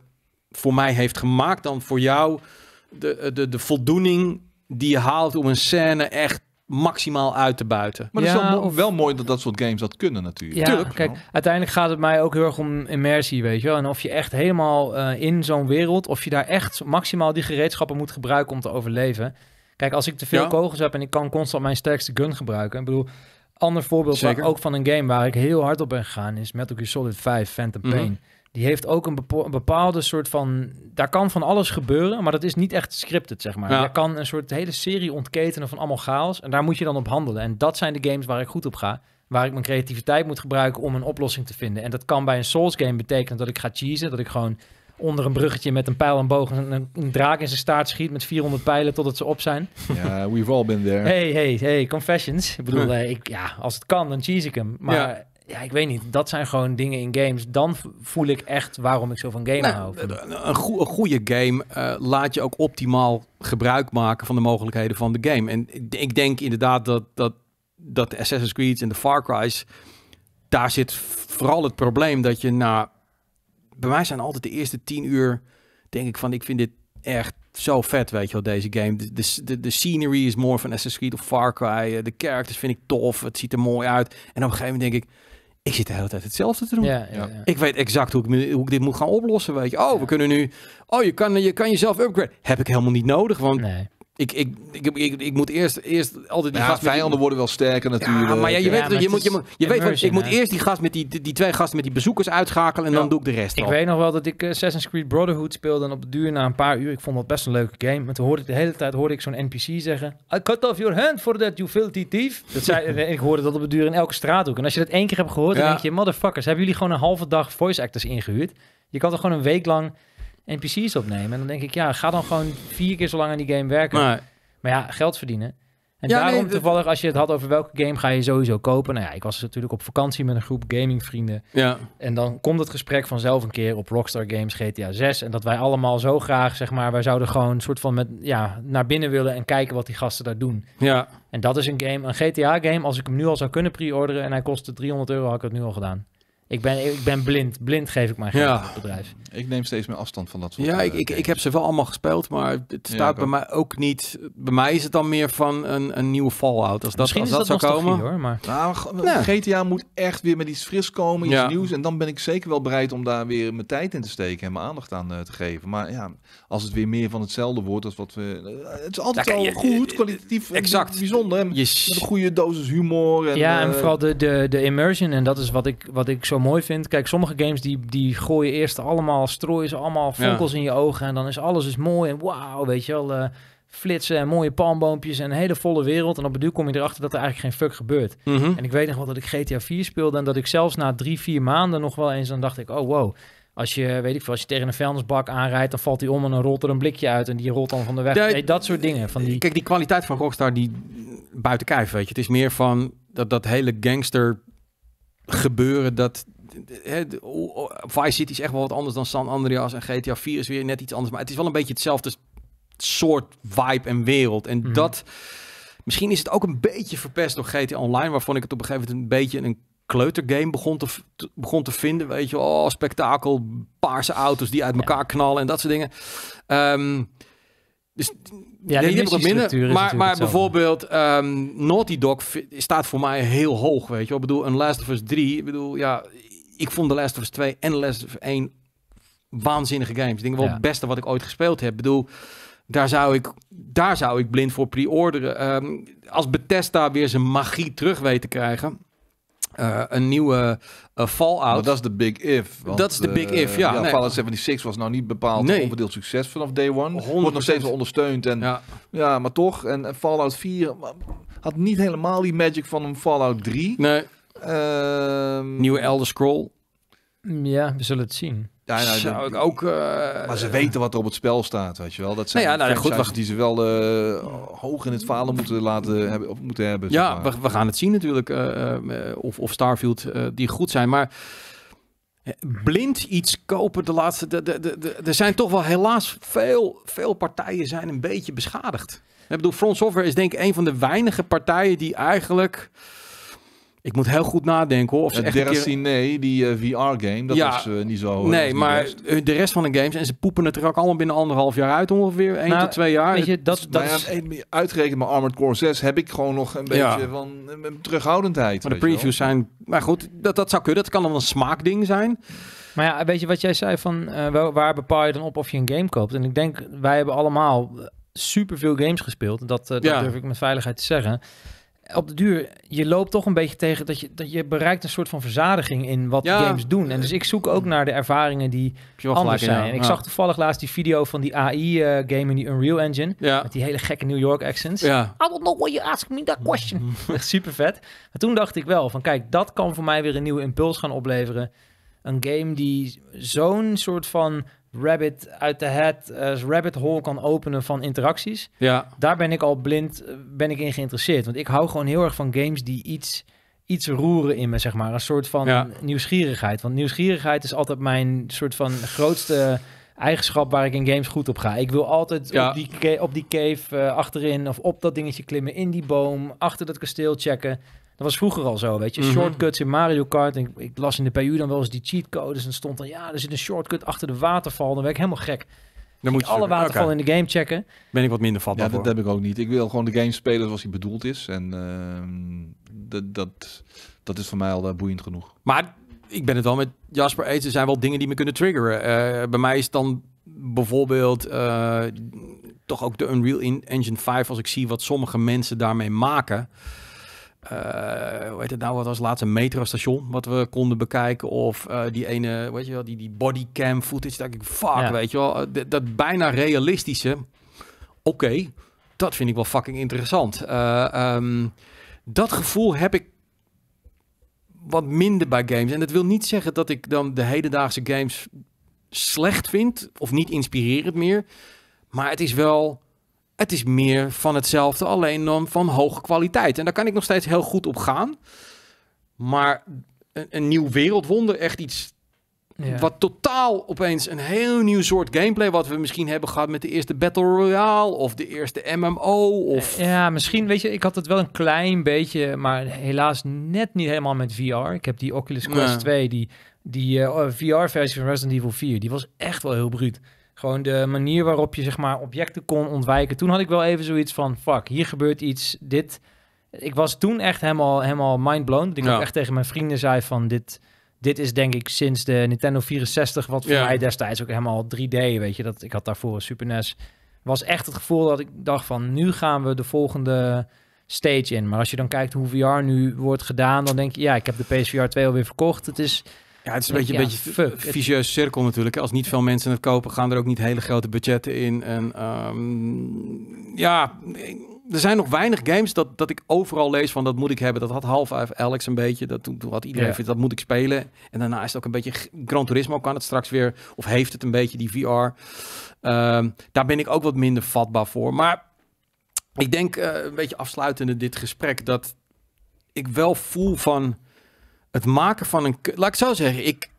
voor mij heeft gemaakt dan voor jou de, de, de voldoening die je haalt om een scène echt maximaal uit te buiten. Maar ja, het is wel, mooi dat dat soort games dat kunnen natuurlijk. Ja, kijk, uiteindelijk gaat het mij ook heel erg om immersie, weet je wel. En of je echt helemaal eh, in zo'n wereld, of je daar echt maximaal die gereedschappen moet gebruiken om te overleven. Kijk, als ik te veel kogels heb en ik kan constant mijn sterkste gun gebruiken. Ik bedoel, ander voorbeeld ook van een game waar ik heel hard op ben gegaan is Metal Gear Solid 5 Phantom mhm. Pain die heeft ook een bepaalde soort van... Daar kan van alles gebeuren, maar dat is niet echt scripted, zeg maar. Ja. Je kan een soort hele serie ontketenen van allemaal chaos. En daar moet je dan op handelen. En dat zijn de games waar ik goed op ga. Waar ik mijn creativiteit moet gebruiken om een oplossing te vinden. En dat kan bij een Souls game betekenen dat ik ga cheesen. Dat ik gewoon onder een bruggetje met een pijl en boog een, een, draak in zijn staart schiet met 400 pijlen totdat ze op zijn. Ja, we've all been there. Hey, hey, hey, confessions. Ik bedoel, [laughs] eh, ik, ja, als het kan, dan cheese ik hem. Maar ja, ik weet niet. Dat zijn gewoon dingen in games. Dan voel ik echt waarom ik zo van game houd hou. Een, een, goede game eh, laat je ook optimaal gebruik maken van de mogelijkheden van de game. En ik denk inderdaad dat, dat, dat de Assassin's Creed en de Far Cry's... daar zit vooral het probleem dat je na... Bij mij zijn altijd de eerste tien uur... denk ik van, ik vind dit echt zo vet, weet je wel, deze game. De, de, de scenery is more van Assassin's Creed of Far Cry. Eh, de characters vind ik tof. Het ziet er mooi uit. En op een gegeven moment denk ik ik zit de hele tijd hetzelfde te doen. Ja, Ik weet exact hoe ik, hoe ik, dit moet gaan oplossen, weet je. Oh, we kunnen nu... Oh, je kan, je kan jezelf upgraden. Heb ik helemaal niet nodig, want... Nee. Ik, ik, ik, ik, moet eerst, eerst altijd die ja, gast vijanden worden wel sterker natuurlijk. Ja, maar ja, je weet, je, moet, je moet, je weet ik moet eerst die gast met die, die, twee gasten met die bezoekers uitschakelen en dan doe ik de rest. Ik weet nog wel dat ik eh, Assassin's Creed Brotherhood speelde en op de duur na een paar uur, ik vond dat best een leuke game, maar toen hoorde ik de hele tijd hoorde ik zo'n NPC zeggen, I cut off your hand for that you filthy thief. Dat zei, [laughs] ik hoorde dat op de duur in elke straathoek. En als je dat één keer hebt gehoord, dan denk je, motherfuckers, hebben jullie gewoon een halve dag voice actors ingehuurd? Je kan toch gewoon een week lang NPC's opnemen. En dan denk ik, ja, ga dan gewoon vier keer zo lang aan die game werken. Maar, maar ja, geld verdienen. En daarom toevallig, als je het had over welke game ga je sowieso kopen. Nou ja, ik was natuurlijk op vakantie met een groep gamingvrienden. Ja. En dan komt het gesprek vanzelf een keer op Rockstar Games GTA 6. En dat wij allemaal zo graag, zeg maar, wij zouden gewoon soort van met, ja, naar binnen willen en kijken wat die gasten daar doen. Ja. En dat is een game, een GTA game, als ik hem nu al zou kunnen pre-orderen en hij kostte 300 euro, had ik het nu al gedaan. Ik ben, ik ben blind. Blind geef ik mijn geld ja. het bedrijf. Ik neem steeds meer afstand van dat soort Ja, eh, ik, ik, ik heb ze wel allemaal gespeeld, maar het staat bij mij ook niet... Bij mij is het dan meer van een, een nieuwe Fallout. Als dat, als dat, zou komen... Hoor, maar... Nou, GTA moet echt weer met iets fris komen, iets ja. nieuws. En dan ben ik zeker wel bereid om daar weer mijn tijd in te steken en mijn aandacht aan eh, te geven. Maar ja, als het weer meer van hetzelfde wordt als wat we... Eh, het is altijd al goed, kwalitatief exact. bijzonder. Met een goede dosis humor. En, ja, en vooral de, de, de immersion. En dat is wat ik, wat ik zo mooi vind. Kijk, sommige games die, die gooien eerst allemaal strooien, ze allemaal vonkels in je ogen. En dan is alles is mooi en wauw, weet je wel. Eh, flitsen en mooie palmboompjes en een hele volle wereld. En op het duur kom je erachter dat er eigenlijk geen fuck gebeurt. Mhm. En ik weet nog wel dat ik GTA 4 speelde en dat ik zelfs na drie, vier maanden nog wel eens... dan dacht ik, oh wow, als je, weet ik veel, als je tegen een vuilnisbak aanrijdt, dan valt hij om en dan rolt er een blikje uit en die rolt dan van de weg. nee, dat soort dingen. Van die... Kijk, die kwaliteit van Rockstar, die buiten kijf, weet je. Het is meer van dat, dat hele gangster gebeuren dat He, de, Vice City is echt wel wat anders dan San Andreas en GTA 4 is weer net iets anders. Maar het is wel een beetje hetzelfde soort vibe en wereld. En mhm. dat, misschien is het ook een beetje verpest door GTA Online, waarvan ik het op een gegeven moment een beetje een kleutergame begon te, begon te vinden. Weet je, oh, spektakel, paarse auto's die uit elkaar knallen en dat soort dingen. Ehm, dus ja, die wat minder. Maar, maar bijvoorbeeld ehm, Naughty Dog staat voor mij heel hoog, weet je Ik bedoel, een Last of Us 3, ik bedoel, ja, ik vond de Last of Us 2 en de Last of Us 1 waanzinnige games. Ik denk wel het beste wat ik ooit gespeeld heb. Ik bedoel, daar zou ik, daar zou ik blind voor pre-orderen. Ehm, als Bethesda weer zijn magie terug weet te krijgen... Eh, een nieuwe eh, Fallout. dat is de big if. Dat is de big if, eh, ja. ja Fallout 76 was nou niet bepaald nee. onverdeeld succes vanaf day one. 100%. Wordt nog steeds wel ondersteund. En, ja. maar toch. En, Fallout 4 had niet helemaal die magic van een Fallout 3. Nee. Ehm, nieuwe Elder Scroll. Mm, ja, we zullen het zien. Ja, nou, ook. Eh, maar ze weten wat er op het spel staat, weet je wel. Dat zijn nou nou ja, goed, wacht. die ze wel eh, hoog in het falen moeten laten hebben. Of moeten hebben ja, zeg maar. we, we, gaan het zien natuurlijk. Uh, of, of Starfield die goed zijn, maar blind iets kopen de laatste. De, de, de, er zijn toch wel helaas veel, veel partijen zijn een beetje beschadigd. Ik bedoel, Front Software is denk ik een van de weinige partijen die eigenlijk ik moet heel goed nadenken Of ze echt Deracine, die eh, VR-game, dat ja, is eh, niet zo... Eh, nee, maar de rest van de games... en ze poepen het er ook allemaal binnen anderhalf jaar uit ongeveer. één nou, tot twee jaar. Weet je, dat, dat is... Ja, uitgerekend Armored Core 6 heb ik gewoon nog een beetje van terughoudendheid. Maar de previews zijn... Maar goed, dat, dat zou kunnen. Dat kan dan een smaakding zijn. Maar ja, weet je wat jij zei van... waar bepaal je dan op of je een game koopt? En ik denk, wij hebben allemaal superveel games gespeeld. Dat, dat durf ik met veiligheid te zeggen op de duur, je loopt toch een beetje tegen dat je, dat je bereikt een soort van verzadiging in wat ja. games doen. En dus ik zoek ook mm. naar de ervaringen die anders zijn. ik zag toevallig laatst die video van die AI-game eh, in die Unreal Engine. Ja. Met die hele gekke New York accents. Ja. I don't know what you ask me that question. Mm. Echt super vet. En toen dacht ik wel van kijk, dat kan voor mij weer een nieuwe impuls gaan opleveren. Een game die zo'n soort van rabbit uit de head, uh, rabbit hole kan openen van interacties. Ja. Daar ben ik al blind eh, ben ik in geïnteresseerd. Want ik hou gewoon heel erg van games die iets, iets roeren in me, zeg maar. Een soort van nieuwsgierigheid. Want nieuwsgierigheid is altijd mijn soort van grootste eigenschap waar ik in games goed op ga. Ik wil altijd ja. op, die op die cave eh, achterin of op dat dingetje klimmen, in die boom, achter dat kasteel checken. Dat was vroeger al zo, weet je. Mhm. Shortcuts in Mario Kart. Ik, ik, las in de PU dan wel eens die cheatcodes. En stond dan, ja, er zit een shortcut achter de waterval. Dan werd ik helemaal gek. Dan moet je alle waterval in de game checken. Ben ik wat minder vatbaar Ja, dat heb ik ook niet. Ik wil gewoon de game spelen zoals hij bedoeld is. En ehm, dat, dat, dat is voor mij al eh, boeiend genoeg. Maar ik ben het wel met Jasper eens. Er zijn wel dingen die me kunnen triggeren. Eh, bij mij is dan bijvoorbeeld eh, toch ook de Unreal Engine 5. Als ik zie wat sommige mensen daarmee maken uh, hoe heet het nou, wat was het laatste metrostation wat we konden bekijken. Of eh, die ene, weet je wel, die, die bodycam footage. Dat ik, fuck, weet je wel, eh, dat, bijna realistische. Oké, dat vind ik wel fucking interessant. Ehm, dat gevoel heb ik wat minder bij games. En dat wil niet zeggen dat ik dan de hedendaagse games slecht vind of niet inspirerend meer. Maar het is wel het is meer van hetzelfde, alleen dan van hoge kwaliteit. En daar kan ik nog steeds heel goed op gaan. Maar een, een nieuw wereldwonder, echt iets Wat totaal opeens een heel nieuw soort gameplay... wat we misschien hebben gehad met de eerste Battle Royale... of de eerste MMO, of... Eh, ja, misschien, weet je, ik had het wel een klein beetje... maar helaas net niet helemaal met VR. Ik heb die Oculus Quest 2, die, die eh, VR-versie van Resident Evil 4... die was echt wel heel bruut. Gewoon de manier waarop je zeg maar objecten kon ontwijken. Toen had ik wel even zoiets van, fuck, hier gebeurt iets, dit. Ik was toen echt helemaal, helemaal mindblown. ik ja. ook echt tegen mijn vrienden zei van, dit, dit is denk ik sinds de Nintendo 64, wat voor mij destijds ook helemaal 3D, weet je. Dat, ik had daarvoor een Super NES. Was echt het gevoel dat ik dacht van, nu gaan we de volgende stage in. Maar als je dan kijkt hoe VR nu wordt gedaan, dan denk je, ja, ik heb de PSVR 2 alweer verkocht. Het is ja, het is een beetje een beetje een cirkel natuurlijk. Als niet veel mensen het kopen, gaan er ook niet hele grote budgetten in. En ehm, ja, er zijn nog weinig games dat, dat ik overal lees van dat moet ik hebben. Dat had half Alex een beetje. Dat, toen, toen had iedereen vindt, dat moet ik spelen. En daarna is het ook een beetje Gran Turismo kan het straks weer. Of heeft het een beetje die VR. Ehm, daar ben ik ook wat minder vatbaar voor. Maar ik denk eh, een beetje afsluitende dit gesprek dat ik wel voel van het maken van een. Laat ik zo zeggen, ik,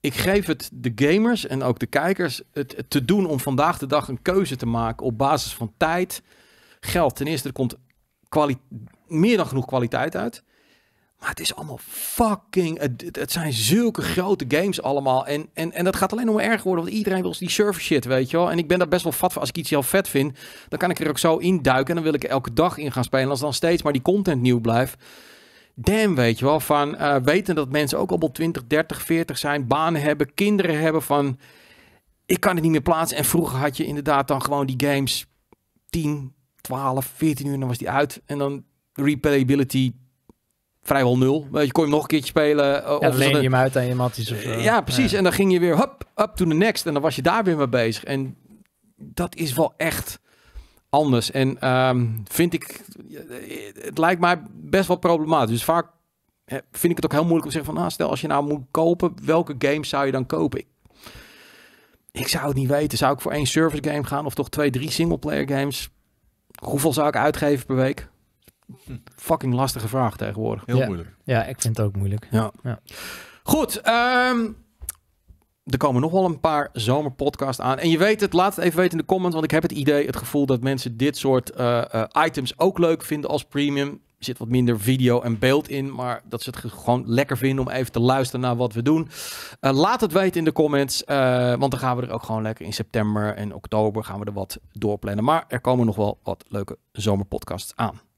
ik geef het de gamers en ook de kijkers het, te doen om vandaag de dag een keuze te maken op basis van tijd, geld. Ten eerste, er komt meer dan genoeg kwaliteit uit. Maar het is allemaal fucking. Het, zijn zulke grote games allemaal. En, en, en dat gaat alleen nog maar erger worden. Want iedereen wil die server shit, weet je wel. En ik ben daar best wel vat voor. Als ik iets heel vet vind, dan kan ik er ook zo induiken. En dan wil ik elke dag in gaan spelen. Als dan steeds maar die content nieuw blijft damn, weet je wel, van eh, weten dat mensen ook allemaal 20, 30, 40 zijn, banen hebben, kinderen hebben van, ik kan het niet meer plaatsen. En vroeger had je inderdaad dan gewoon die games 10, 12, 14 uur, en dan was die uit. En dan replayability vrijwel nul. Weet je, kon je hem nog een keertje spelen. Uh, of leen je hem uit aan iemand of zo. ja, precies. En dan ging je weer, hup, up to the next. En dan was je daar weer mee bezig. En dat is wel echt anders. En ehm, vind ik, het lijkt mij best wel problematisch. Dus vaak vind ik het ook heel moeilijk om te zeggen van, nou, stel als je nou moet kopen, welke games zou je dan kopen? Ik, zou het niet weten. Zou ik voor één service game gaan of toch twee, drie singleplayer games? Hoeveel zou ik uitgeven per week? Fucking lastige vraag tegenwoordig. Heel moeilijk. Ja, ik vind het ook moeilijk. Ja. Goed, ehm, er komen nog wel een paar zomerpodcasts aan. En je weet het, laat het even weten in de comments. Want ik heb het idee, het gevoel dat mensen dit soort eh, eh, items ook leuk vinden als premium. Er zit wat minder video en beeld in. Maar dat ze het gewoon lekker vinden om even te luisteren naar wat we doen. Eh, laat het weten in de comments. want dan gaan we er ook gewoon lekker in september en oktober gaan we er wat doorplannen. Maar er komen nog wel wat leuke zomerpodcasts aan.